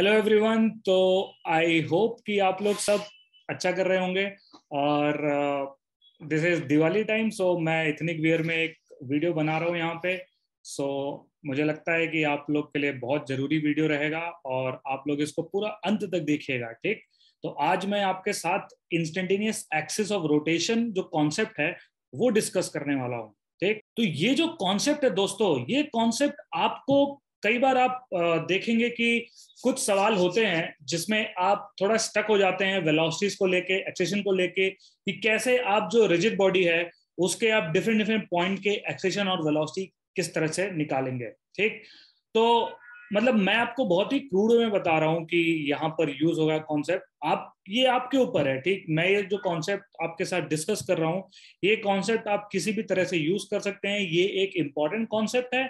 Hello everyone तो I hope कि आप लोग सब अच्छा कर रहे होंगे और this is Diwali time so मैं इथनिक वियर में एक वीडियो बना रहा हूँ यहाँ पे सो so, मुझे लगता है कि आप लोग के लिए बहुत ज़रूरी वीडियो रहेगा और आप लोग इसको पूरा अंत तक देखिएगा ठीक तो आज मैं आपके साथ इंस्टेंटेनियस एक्सेस ऑफ रोटेशन जो कॉन्सेप्ट है वो डिस्कस करने वाला हूँ ठीक तो ये जो कॉन्सेप्ट है दोस्तों ये कॉन्सेप्ट आपको कई बार आप देखेंगे कि कुछ सवाल होते हैं जिसमें आप थोड़ा स्टक हो जाते हैं वेलोसिटीज को लेके एक्सेशन को लेके कि कैसे आप जो रिजिड बॉडी है उसके आप डिफरेंट डिफरेंट पॉइंट के एक्सेशन और वेलोसिटी किस तरह से निकालेंगे ठीक तो मतलब मैं आपको बहुत ही क्रूड में बता रहा हूँ कि यहाँ पर यूज होगा कॉन्सेप्ट आप ये आपके ऊपर है ठीक मैं ये जो कॉन्सेप्ट आपके साथ डिस्कस कर रहा हूँ ये कॉन्सेप्ट आप किसी भी तरह से यूज कर सकते हैं ये एक इम्पॉर्टेंट कॉन्सेप्ट है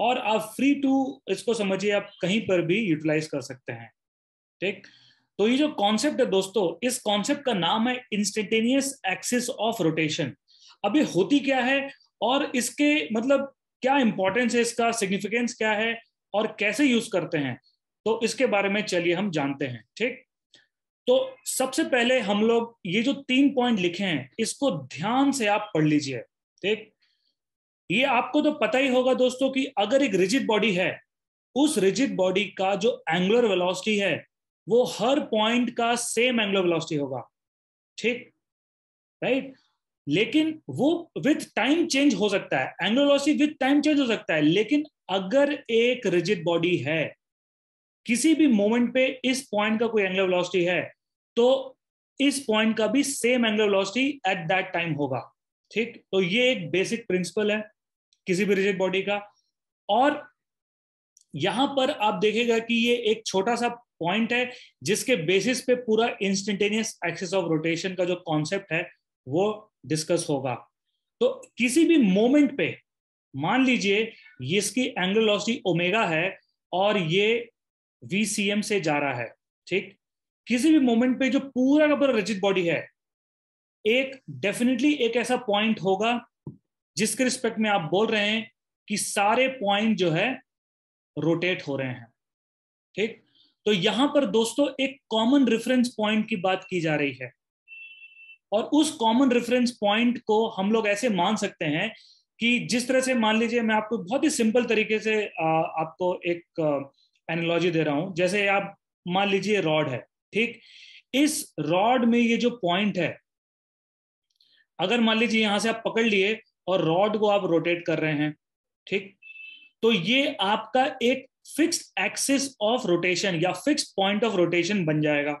और आप फ्री टू इसको समझिए आप कहीं पर भी यूटिलाइज कर सकते हैं ठीक तो ये जो कॉन्सेप्ट है दोस्तों इस कॉन्सेप्ट का नाम है इंस्टेंटेनियस एक्सिस ऑफ रोटेशन अब ये होती क्या है और इसके मतलब क्या इंपॉर्टेंस है इसका सिग्निफिकेंस क्या है और कैसे यूज करते हैं तो इसके बारे में चलिए हम जानते हैं ठीक तो सबसे पहले हम लोग ये जो तीन पॉइंट लिखे हैं इसको ध्यान से आप पढ़ लीजिए ठीक ये आपको तो पता ही होगा दोस्तों कि अगर एक रिजिड बॉडी है उस रिजिड बॉडी का जो एंगुलर वेलोसिटी है वो हर पॉइंट का सेम एंगुलर वेलोसिटी होगा ठीक राइट लेकिन वो विथ टाइम चेंज हो सकता है angular velocity with time change हो सकता है लेकिन अगर एक रिजिड बॉडी है किसी भी मोमेंट पे इस पॉइंट का कोई एंगुलर वेलोसिटी है तो इस पॉइंट का भी same angular velocity at that time होगा ठीक तो ये एक बेसिक प्रिंसिपल है किसी भी रिजिड बॉडी का और यहां पर आप देखेगा कि ये एक छोटा सा पॉइंट है जिसके बेसिस पे पूरा इंस्टेंटेनियस एक्सेस ऑफ रोटेशन का जो कॉन्सेप्ट है वो डिस्कस होगा तो किसी भी मोमेंट पे मान लीजिए इसकी एंगल ओमेगा है और ये वीसीएम से जा रहा है ठीक किसी भी मोमेंट पे जो पूरा का पूरा रिजिड बॉडी है एक डेफिनेटली एक ऐसा पॉइंट होगा जिसके रिस्पेक्ट में आप बोल रहे हैं कि सारे पॉइंट जो है रोटेट हो रहे हैं ठीक तो यहां पर दोस्तों एक कॉमन रेफरेंस पॉइंट की बात की जा रही है और उस कॉमन रेफरेंस पॉइंट को हम लोग ऐसे मान सकते हैं कि जिस तरह से मान लीजिए मैं आपको बहुत ही सिंपल तरीके से आ, आपको एक एनोलॉजी दे रहा हूं जैसे आप मान लीजिए रॉड है ठीक इस रॉड में ये जो पॉइंट है अगर मान लीजिए यहां से आप पकड़ लिए और रॉड को आप रोटेट कर रहे हैं ठीक तो ये आपका एक फिक्स एक्सिस ऑफ रोटेशन या फिक्स पॉइंट ऑफ रोटेशन बन जाएगा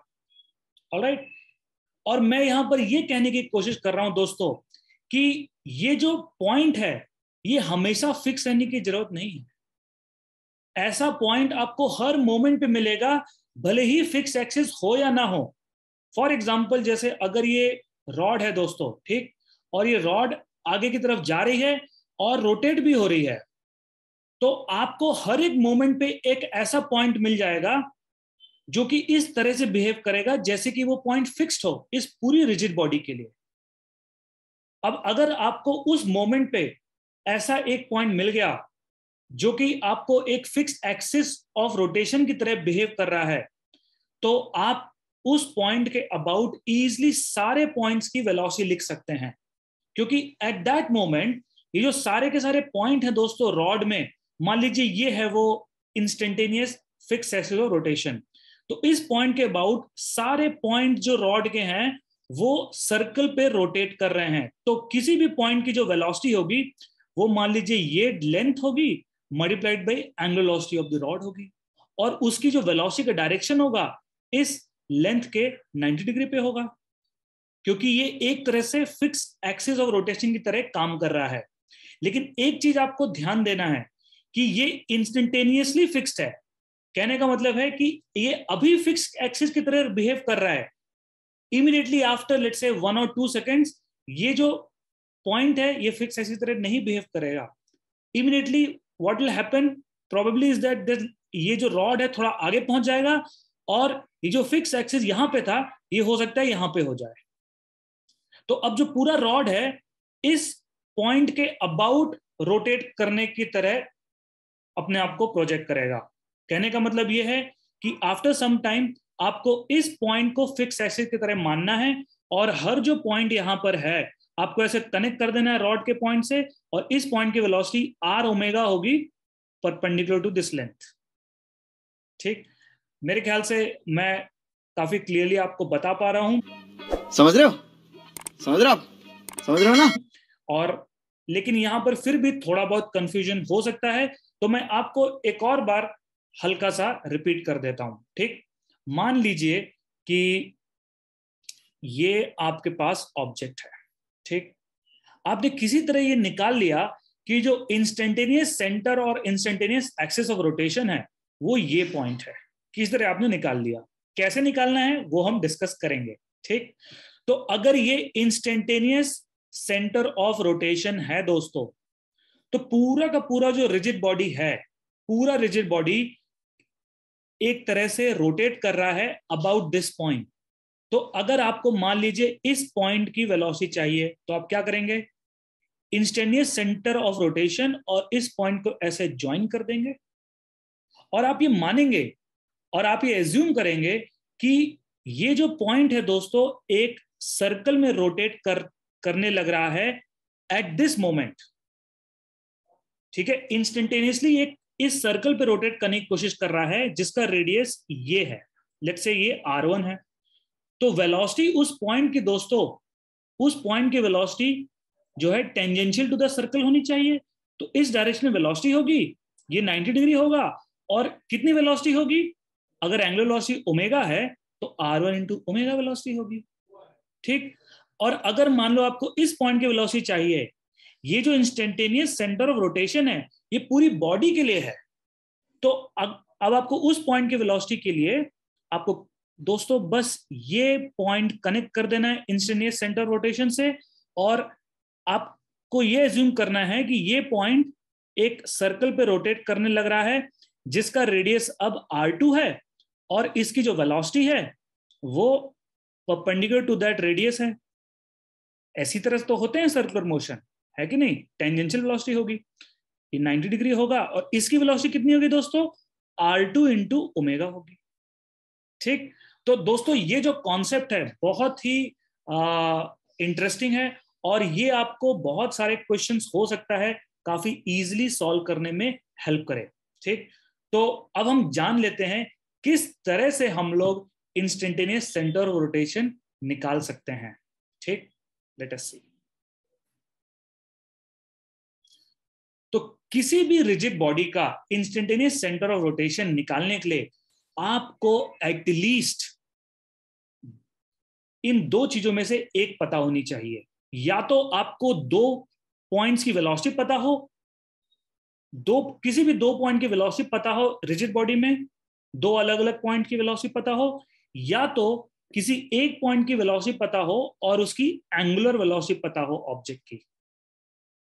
ऑलराइट और मैं यहां पर ये कहने की कोशिश कर रहा हूं दोस्तों कि ये जो पॉइंट है ये हमेशा फिक्स रहने की जरूरत नहीं है ऐसा पॉइंट आपको हर मोमेंट पे मिलेगा भले ही फिक्स एक्सिस हो या ना हो फॉर एग्जाम्पल जैसे अगर ये रॉड है दोस्तों ठीक और ये रॉड आगे की तरफ जा रही है और रोटेट भी हो रही है तो आपको हर एक मोमेंट पे एक ऐसा पॉइंट मिल जाएगा जो कि इस तरह से बिहेव करेगा जैसे कि वो पॉइंट फिक्स्ड हो इस पूरी रिजिड बॉडी के लिए अब अगर आपको उस मोमेंट पे ऐसा एक पॉइंट मिल गया जो कि आपको एक फिक्स एक्सिस ऑफ रोटेशन की तरह बिहेव कर रहा है तो आप उस पॉइंट के अबाउट इजली सारे पॉइंट्स की वेलोसिटी लिख सकते हैं क्योंकि एट दैट मोमेंट ये जो सारे के सारे पॉइंट है दोस्तों रॉड में मान लीजिए ये है वो instantaneous fix axis of rotation तो इस पॉइंट के अबाउट सारे पॉइंट जो रॉड के हैं वो सर्कल पे रोटेट कर रहे हैं तो किसी भी पॉइंट की जो वेलोसिटी होगी वो मान लीजिए ये लेंथ होगी मल्टीप्लाइड बाई एंगुलोसिटी ऑफ द रॉड होगी और उसकी जो वेलोसिटी का डायरेक्शन होगा इस लेंथ के 90 डिग्री पे होगा क्योंकि ये एक तरह से फिक्स एक्सिस ऑफ रोटेशन की तरह काम कर रहा है लेकिन एक चीज आपको ध्यान देना है कि ये इंस्टेंटेनियसली फिक्स्ड है कहने का मतलब है कि ये अभी फिक्स एक्सिस की तरह बिहेव कर रहा है immediately after let say one और टू सेकेंड्स ये जो पॉइंट है ये फिक्स एक्सिस की तरह नहीं बिहेव करेगा immediately what will happen probably is that ये जो रॉड है थोड़ा आगे पहुंच जाएगा और ये जो फिक्स एक्सिस यहां पे था ये हो सकता है यहां पे हो जाए तो अब जो पूरा रॉड है इस पॉइंट के अबाउट रोटेट करने की तरह अपने आप को प्रोजेक्ट करेगा कहने का मतलब यह है कि आफ्टर सम टाइम आपको इस पॉइंट को फिक्स एक्सिस की तरह मानना है और हर जो पॉइंट यहां पर है आपको ऐसे कनेक्ट कर देना है रॉड के पॉइंट से और इस पॉइंट की वेलोसिटी आर ओमेगा होगी परपेंडिकुलर टू दिस लेंथ ठीक मेरे ख्याल से मैं काफी क्लियरली आपको बता पा रहा हूं समझ रहे हो समझ रहे हो समझ रहे हो ना और लेकिन यहाँ पर फिर भी थोड़ा बहुत कंफ्यूजन हो सकता है तो मैं आपको एक और बार हल्का सा रिपीट कर देता हूं ठीक मान लीजिए कि ये आपके पास ऑब्जेक्ट है ठीक आपने किसी तरह ये निकाल लिया कि जो इंस्टेंटेनियस सेंटर और इंस्टेंटेनियस एक्सेस ऑफ रोटेशन है वो ये पॉइंट है किस तरह आपने निकाल लिया कैसे निकालना है वो हम डिस्कस करेंगे ठीक तो अगर ये इंस्टेंटेनियस सेंटर ऑफ रोटेशन है दोस्तों तो पूरा का पूरा जो रिजिड बॉडी है पूरा रिजिड बॉडी एक तरह से रोटेट कर रहा है अबाउट दिस पॉइंट तो अगर आपको मान लीजिए इस पॉइंट की वेलोसिटी चाहिए तो आप क्या करेंगे इंस्टेनियस सेंटर ऑफ रोटेशन और इस पॉइंट को ऐसे ज्वाइन कर देंगे और आप ये मानेंगे और आप ये एज्यूम करेंगे कि ये जो पॉइंट है दोस्तों एक सर्कल में रोटेट कर करने लग रहा है एट दिस मोमेंट ठीक है इंस्टेंटेनियसली ये इस सर्कल पे रोटेट करने की कोशिश कर रहा है जिसका रेडियस ये है लेट से ये आर वन है तो वेलोसिटी उस पॉइंट की दोस्तों उस पॉइंट की वेलोसिटी जो है टेंजेंशियल टू द सर्कल होनी चाहिए तो इस डायरेक्शन में वेलोसिटी होगी ये 90 डिग्री होगा और कितनी वेलोसिटी होगी अगर एंगुलर वेलोसिटी ओमेगा है तो R one into omega velocity होगी ठीक और अगर मान लो आपको इस पॉइंट की वेलोसिटी चाहिए ये जो इंस्टेंटेनियस सेंटर ऑफ रोटेशन है ये पूरी बॉडी के लिए है तो अब अब आपको उस पॉइंट की वेलोसिटी के लिए आपको दोस्तों बस ये पॉइंट कनेक्ट कर देना है इंस्टेंटेनियस सेंटर रोटेशन से और आपको ये एज्यूम करना है कि ये पॉइंट एक सर्कल पे रोटेट करने लग रहा है जिसका रेडियस अब आर टू है और इसकी जो वेलोसिटी है वो परपेंडिकुलर टू दैट रेडियस है ऐसी तरह तो होते हैं सर्कुलर मोशन है कि नहीं टेंजेंशियल वेलोसिटी होगी ये 90 डिग्री होगा और इसकी वेलोसिटी कितनी होगी दोस्तों आर टू इंटू ओमेगा होगी ठीक तो दोस्तों ये जो कॉन्सेप्ट है बहुत ही इंटरेस्टिंग है और ये आपको बहुत सारे क्वेश्चन हो सकता है काफी इजिली सॉल्व करने में हेल्प करे ठीक तो अब हम जान लेते हैं किस तरह से हम लोग इंस्टेंटेनियस सेंटर ऑफ रोटेशन निकाल सकते हैं ठीक लेट अस सी तो किसी भी रिजिड बॉडी का इंस्टेंटेनियस सेंटर ऑफ रोटेशन निकालने के लिए आपको एटलीस्ट इन दो चीजों में से एक पता होनी चाहिए या तो आपको दो पॉइंट्स की वेलोसिटी पता हो दो किसी भी दो पॉइंट की वेलोसिटी पता हो रिजिड बॉडी में दो अलग अलग पॉइंट की वेलोसिटी पता हो या तो किसी एक पॉइंट की वेलोसिटी पता हो और उसकी एंगुलर वेलोसिटी पता हो ऑब्जेक्ट की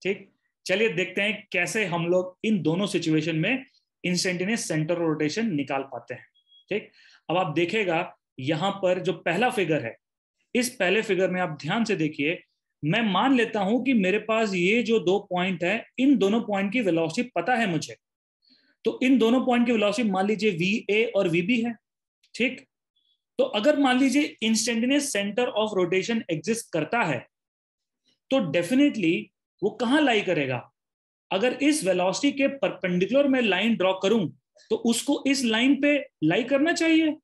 ठीक चलिए देखते हैं कैसे हम लोग इन दोनों सिचुएशन में इंस्टेंटेनियस सेंटर रोटेशन निकाल पाते हैं ठीक अब आप देखेगा यहां पर जो पहला फिगर है इस पहले फिगर में आप ध्यान से देखिए मैं मान लेता हूं कि मेरे पास ये जो दो पॉइंट है इन दोनों पॉइंट की वेलोसिटी पता है मुझे तो इन दोनों पॉइंट की वेलोसिटी मान लीजिए वी ए और वी बी है ठीक तो अगर मान लीजिए instantaneous centre of rotation exist करता है तो डेफिनेटली वो कहां लाई करेगा अगर इस वेलोसिटी के परपेंडिकुलर में लाइन ड्रॉ करूं तो उसको इस लाइन पे लाई करना चाहिए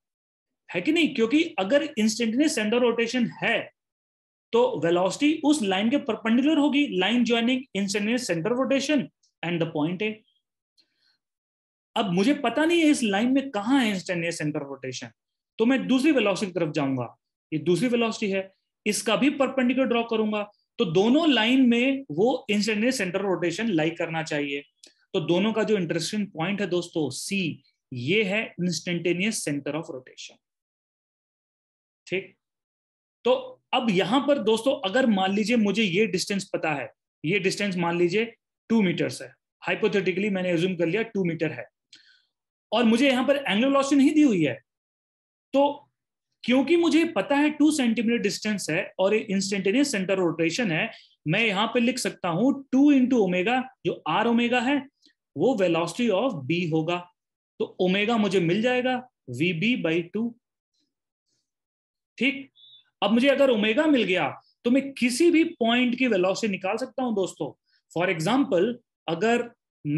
है कि नहीं क्योंकि अगर इंस्टेंटेनियस सेंटर रोटेशन है तो वेलोसिटी उस लाइन के परपेंडिकुलर होगी line joining instantaneous centre rotation and the point A अब मुझे पता नहीं है इस लाइन में कहा है इंस्टेंटेनियस सेंटर रोटेशन तो मैं दूसरी वेलोसिटी की तरफ जाऊंगा ये दूसरी वेलोसिटी है इसका भी परपेंडिकुलर ड्रॉ करूंगा तो दोनों लाइन में वो इंस्टेंटेनियस सेंटर रोटेशन लाइक करना चाहिए तो दोनों का जो इंटरेस्टिंग पॉइंट है दोस्तों सी ये है इंस्टेंटेनियस सेंटर ऑफ रोटेशन ठीक तो अब यहां पर दोस्तों अगर मान लीजिए मुझे ये डिस्टेंस पता है ये डिस्टेंस मान लीजिए टू मीटर्स है हाइपोथेटिकली मैंने एज्यूम कर लिया टू मीटर है और मुझे यहां पर एंगल वेलोसिटी नहीं दी हुई है तो क्योंकि मुझे पता है टू सेंटीमीटर डिस्टेंस है और इंस्टेंटेनियस सेंटर रोटेशन है मैं यहां पे लिख सकता हूं टू इंटू ओमेगा जो आर ओमेगा है वो वेलोसिटी ऑफ बी होगा तो ओमेगा मुझे मिल जाएगा वी बी बाई टू ठीक अब मुझे अगर ओमेगा मिल गया तो मैं किसी भी पॉइंट की वेलोसिटी निकाल सकता हूं दोस्तों फॉर एग्जाम्पल अगर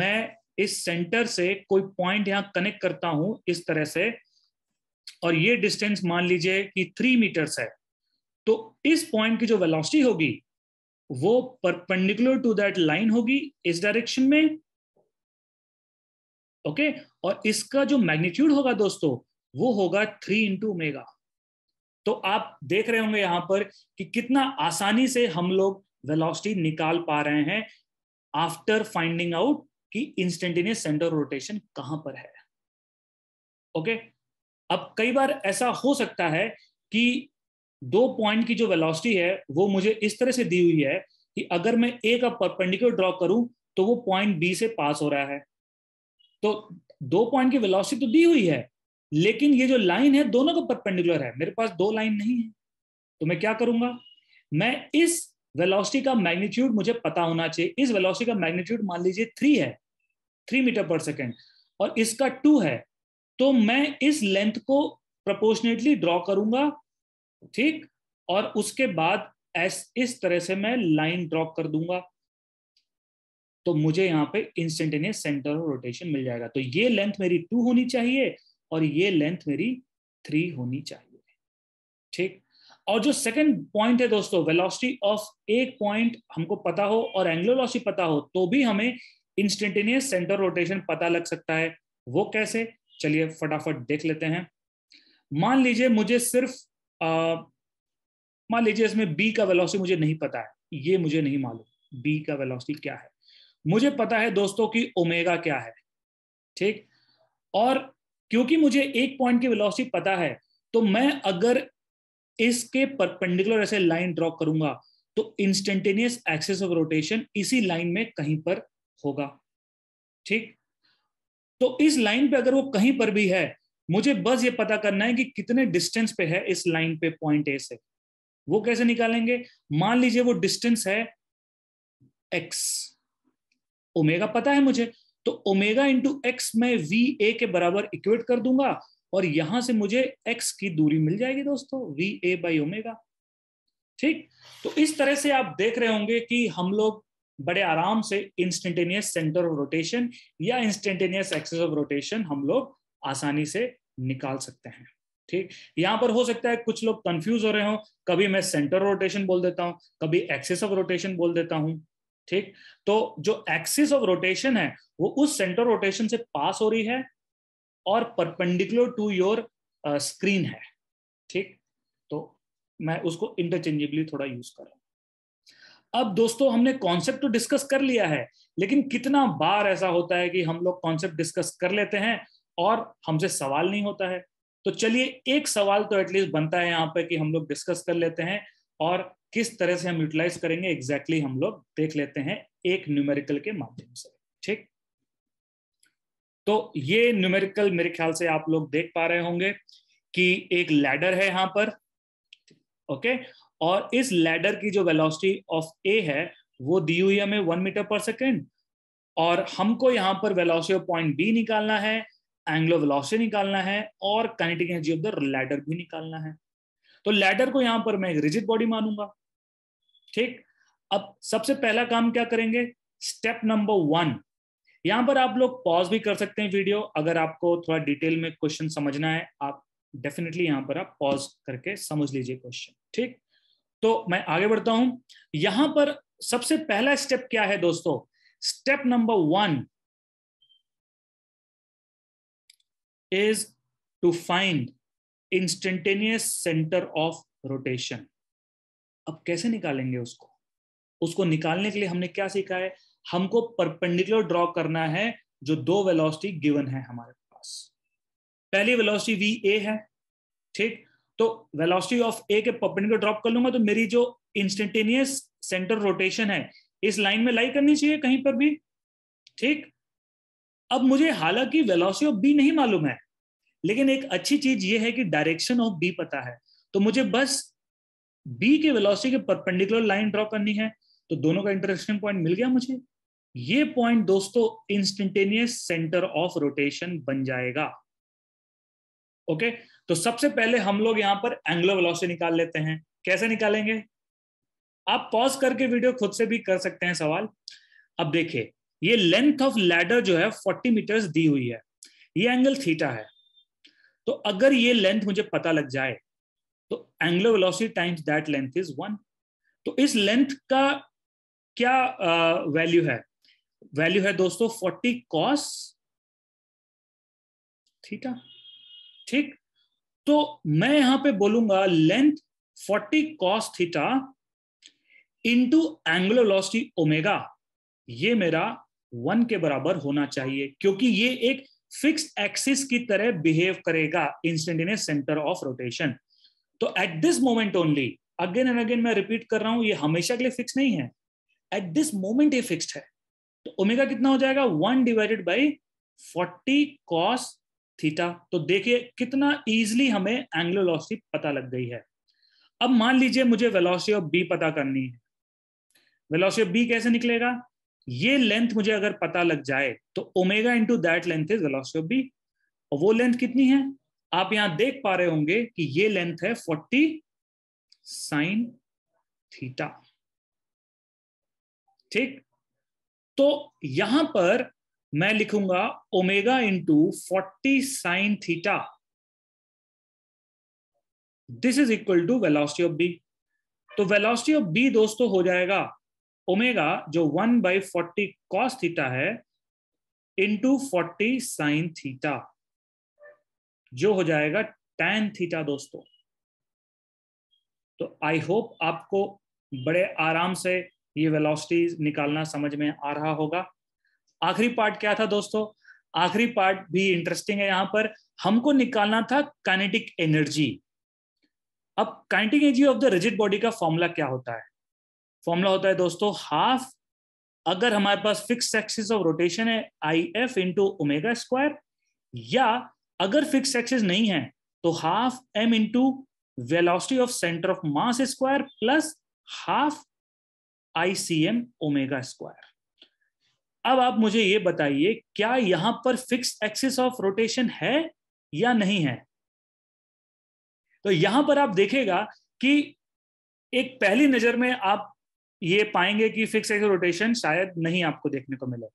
मैं इस सेंटर से कोई पॉइंट यहां कनेक्ट करता हूं इस तरह से और ये डिस्टेंस मान लीजिए कि थ्री मीटर्स है तो इस पॉइंट की जो वेलोसिटी होगी वो परपेंडिकुलर टू दैट लाइन होगी इस डायरेक्शन में ओके okay? और इसका जो मैग्नीट्यूड होगा दोस्तों वो होगा थ्री इंटू मेगा तो आप देख रहे होंगे यहां पर कि कितना आसानी से हम लोग वेलोसिटी निकाल पा रहे हैं आफ्टर फाइंडिंग आउट कि इंस्टेंटेनियस सेंटर रोटेशन कहां पर है ओके okay? अब कई बार ऐसा हो सकता है कि दो पॉइंट की जो वेलोसिटी है वो मुझे इस तरह से दी हुई है कि अगर मैं ए का परपेंडिकुलर ड्रॉ करूं तो वो पॉइंट बी से पास हो रहा है तो दो पॉइंट की वेलोसिटी तो दी हुई है लेकिन ये जो लाइन है दोनों का परपेंडिकुलर है मेरे पास दो लाइन नहीं है तो मैं क्या करूंगा मैं इस वेलोसिटी का मैग्नीट्यूड मुझे पता होना चाहिए इस वेलोसिटी का मैग्नीट्यूड मान लीजिए थ्री है थ्री मीटर पर सेकेंड और इसका टू है तो मैं इस लेंथ को प्रपोर्शनेटली ड्रॉ करूंगा ठीक और उसके बाद एस इस तरह से मैं लाइन ड्रॉ कर दूंगा तो मुझे यहां पे इंस्टेंटेनियस सेंटर ऑफ रोटेशन मिल जाएगा तो ये लेंथ मेरी टू होनी चाहिए और ये लेंथ मेरी थ्री होनी चाहिए ठीक और जो सेकंड पॉइंट है दोस्तों वेलोसिटी ऑफ एक पॉइंट हमको पता हो और एंग्लोलॉसिटी पता हो तो भी हमें इंस्टेंटेनियस सेंटर रोटेशन पता लग सकता है वो कैसे चलिए फटाफट देख लेते हैं मान लीजिए मुझे सिर्फ मान लीजिए इसमें बी का वेलोसिटी मुझे नहीं पता है ये मुझे नहीं मालूम बी का वेलोसिटी क्या है मुझे पता है दोस्तों कि ओमेगा क्या है ठीक और क्योंकि मुझे एक पॉइंट की वेलोसिटी पता है तो मैं अगर इसके परपेंडिकुलर ऐसे लाइन ड्रॉ करूंगा तो इंस्टेंटेनियस एक्सेस ऑफ रोटेशन इसी लाइन में कहीं पर होगा ठीक तो इस लाइन पे अगर वो कहीं पर भी है मुझे बस ये पता करना है कि कितने डिस्टेंस पे है इस लाइन पे पॉइंट ए से वो कैसे निकालेंगे मान लीजिए वो डिस्टेंस है एक्स ओमेगा पता है मुझे तो ओमेगा इंटू एक्स में वी ए के बराबर इक्वेट कर दूंगा और यहां से मुझे एक्स की दूरी मिल जाएगी दोस्तों वी ए बाई ओमेगा ठीक तो इस तरह से आप देख रहे होंगे कि हम लोग बड़े आराम से इंस्टेंटेनियस सेंटर ऑफ रोटेशन या इंस्टेंटेनियस एक्सेस ऑफ रोटेशन हम लोग आसानी से निकाल सकते हैं ठीक यहां पर हो सकता है कुछ लोग कंफ्यूज हो रहे हो कभी मैं सेंटर रोटेशन बोल देता हूं कभी एक्सेस ऑफ रोटेशन बोल देता हूं ठीक तो जो एक्सिस ऑफ रोटेशन है वो उस सेंटर रोटेशन से पास हो रही है और परपेंडिकुलर टू योर स्क्रीन है ठीक तो मैं उसको इंटरचेंजेबली थोड़ा यूज कर रहा हूं अब दोस्तों हमने कॉन्सेप्ट तो डिस्कस कर लिया है लेकिन कितना बार ऐसा होता है कि हम लोग कॉन्सेप्ट डिस्कस कर लेते हैं और हमसे सवाल नहीं होता है तो चलिए एक सवाल तो एटलीस्ट बनता है यहाँ पे कि हम लोग डिस्कस कर लेते हैं और किस तरह से हम यूटिलाइज करेंगे एग्जैक्टली exactly हम लोग देख लेते हैं एक न्यूमेरिकल के माध्यम से ठीक तो ये न्यूमेरिकल मेरे ख्याल से आप लोग देख पा रहे होंगे कि एक लैडर है यहां पर ओके और इस लैडर की जो वेलोसिटी ऑफ ए है वो दी हुई हमें वन मीटर पर सेकेंड और हमको यहाँ पर वेलोसिटी ऑफ पॉइंट बी निकालना है एंग्लो वेलोसिटी निकालना है और kinetic energy of the ladder भी निकालना है तो लैडर को यहां पर मैं रिजिड बॉडी मानूंगा ठीक अब सबसे पहला काम क्या करेंगे स्टेप नंबर वन यहां पर आप लोग पॉज भी कर सकते हैं वीडियो अगर आपको थोड़ा डिटेल में क्वेश्चन समझना है आप डेफिनेटली यहां पर आप पॉज करके समझ लीजिए क्वेश्चन ठीक तो मैं आगे बढ़ता हूं यहां पर सबसे पहला स्टेप क्या है दोस्तों step number one is to find instantaneous centre of rotation अब कैसे निकालेंगे उसको उसको निकालने के लिए हमने क्या सीखा है हमको परपेंडिकुलर ड्रॉ करना है जो दो वेलोसिटी गिवन है हमारे पास पहली वेलोसिटी वी ए है ठीक तो वेलोसिटी ऑफ ए के को ड्रॉप कर लूंगा तो मेरी जो इंस्टेंटेनियस सेंटर रोटेशन है इस लाइन में लाई करनी चाहिए कहीं पर भी ठीक अब मुझे हालांकि वेलोसिटी ऑफ बी नहीं मालूम है लेकिन एक अच्छी चीज ये है कि डायरेक्शन ऑफ बी पता है तो मुझे बस बी के वेलोसिटी के परपेंडिकुलर लाइन ड्रॉ करनी है तो दोनों का इंटरेक्शन पॉइंट मिल गया मुझे ये पॉइंट दोस्तों इंस्टेंटेनियस सेंटर ऑफ रोटेशन बन जाएगा ओके okay? तो सबसे पहले हम लोग यहां पर एंगुलर वेलोसिटी निकाल लेते हैं कैसे निकालेंगे आप पॉज करके वीडियो खुद से भी कर सकते हैं सवाल अब देखिए ये लेंथ ऑफ लैडर जो है 40 मीटर्स दी हुई है ये एंगल थीटा है तो अगर ये लेंथ मुझे पता लग जाए तो angular velocity times that length is one तो इस लेंथ का क्या वैल्यू है वैल्यू है दोस्तों 40 कॉस थीटा ठीक तो मैं यहां पे बोलूंगा length 40 cos theta into angular omega ये मेरा वन के बराबर होना चाहिए क्योंकि ये एक फिक्स एक्सिस की तरह बिहेव करेगा इंस्टेंटेनियस सेंटर ऑफ रोटेशन तो at this moment only again and again मैं रिपीट कर रहा हूं ये हमेशा के लिए फिक्स नहीं है एट दिस मोमेंट ये फिक्स है तो ओमेगा कितना हो जाएगा one divided by forty cos theta तो देखिए कितना इजिली हमें एंगुलर पता लग गई है अब मान लीजिए मुझे वेलोसिटी ऑफ बी पता करनी है वेलोसिटी ऑफ बी कैसे निकलेगा ये लेंथ मुझे अगर पता लग जाए तो omega into that length is velocity of B और वो लेंथ कितनी है आप यहां देख पा रहे होंगे कि ये लेंथ है फोर्टी साइन थीटा ठीक तो यहां पर मैं लिखूंगा omega into forty sine theta this is equal to velocity of B तो वेलोसिटी ऑफ बी दोस्तों हो जाएगा ओमेगा जो one by forty cos theta है इंटू फोर्टी साइन थीटा जो हो जाएगा टेन थीटा दोस्तों तो आई होप आपको बड़े आराम से ये वेलोसिटीज निकालना समझ में आ रहा होगा आखिरी पार्ट क्या था दोस्तों आखिरी पार्ट भी इंटरेस्टिंग है यहां पर हमको निकालना था काइनेटिक एनर्जी अब kinetic energy of the rigid body का फॉर्मूला क्या होता है फॉर्मूला होता है दोस्तों हाफ अगर हमारे पास फिक्स एक्सिस ऑफ रोटेशन है I F into omega square या अगर फिक्स एक्सिस नहीं है तो half M into velocity of centre of mass square plus half I C M omega square अब आप मुझे ये बताइए क्या यहां पर फिक्स एक्सिस ऑफ रोटेशन है या नहीं है तो यहां पर आप देखेगा कि एक पहली नजर में आप ये पाएंगे कि फिक्स एक्स रोटेशन शायद नहीं आपको देखने को मिले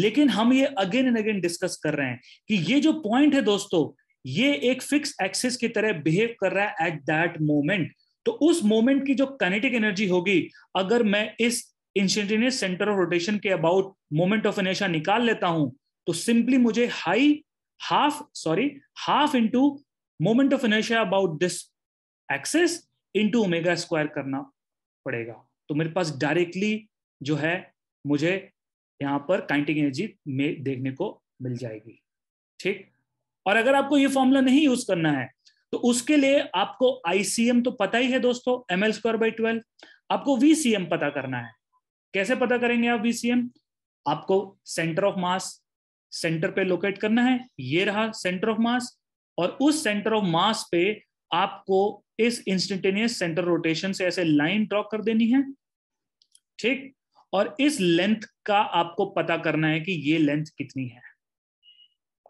लेकिन हम ये अगेन एंड अगेन डिस्कस कर रहे हैं कि ये जो पॉइंट है दोस्तों ये एक फिक्स एक्सिस की तरह बिहेव कर रहा है एट दैट मोमेंट तो उस मोमेंट की जो कनेटिक एनर्जी होगी अगर मैं इस इंस्टेंटेनियस सेंटर ऑफ रोटेशन के अबाउट मोमेंट ऑफ इनर्शिया निकाल लेता हूं तो सिंपली मुझे हाई half sorry half into moment of inertia about this axis into omega square करना पड़ेगा तो मेरे पास डायरेक्टली जो है मुझे यहां पर काइंटिंग एनर्जी में देखने को मिल जाएगी ठीक और अगर आपको ये फॉर्मूला नहीं यूज करना है तो उसके लिए आपको आईसीएम तो पता ही है दोस्तों M L square by twelve आपको वीसीएम पता करना है कैसे पता करेंगे आप वीसीएम आपको सेंटर ऑफ मास सेंटर पे लोकेट करना है ये रहा सेंटर ऑफ मास और उस सेंटर ऑफ मास पे आपको इस इंस्टेंटेनियस सेंटर रोटेशन से ऐसे लाइन ड्रॉ कर देनी है ठीक और इस लेंथ का आपको पता करना है कि ये लेंथ कितनी है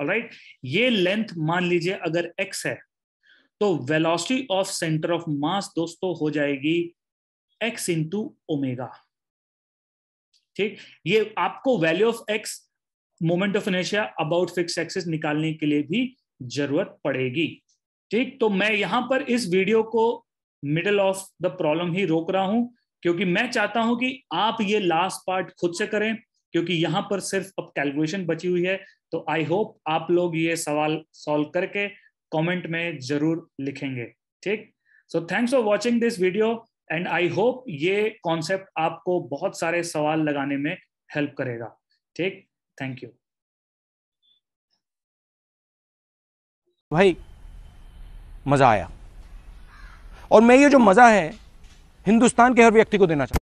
राइट right? ये लेंथ मान लीजिए अगर x है तो velocity of centre of mass दोस्तों हो जाएगी x इंटू ओमेगा ठीक ये आपको value of X moment of inertia about fix axis निकालने के लिए भी जरूरत पड़ेगी ठीक तो मैं यहां पर इस वीडियो को मिडल ऑफ द प्रॉब्लम ही रोक रहा हूं क्योंकि मैं चाहता हूं कि आप ये लास्ट पार्ट खुद से करें क्योंकि यहां पर सिर्फ अब कैलकुलेशन बची हुई है तो आई होप आप लोग ये सवाल सॉल्व करके कमेंट में जरूर लिखेंगे ठीक so thanks for watching this video and I hope ये कॉन्सेप्ट आपको बहुत सारे सवाल लगाने में हेल्प करेगा ठीक थैंक यू भाई मज़ा आया और मैं ये जो मज़ा है हिंदुस्तान के हर व्यक्ति को देना चाहता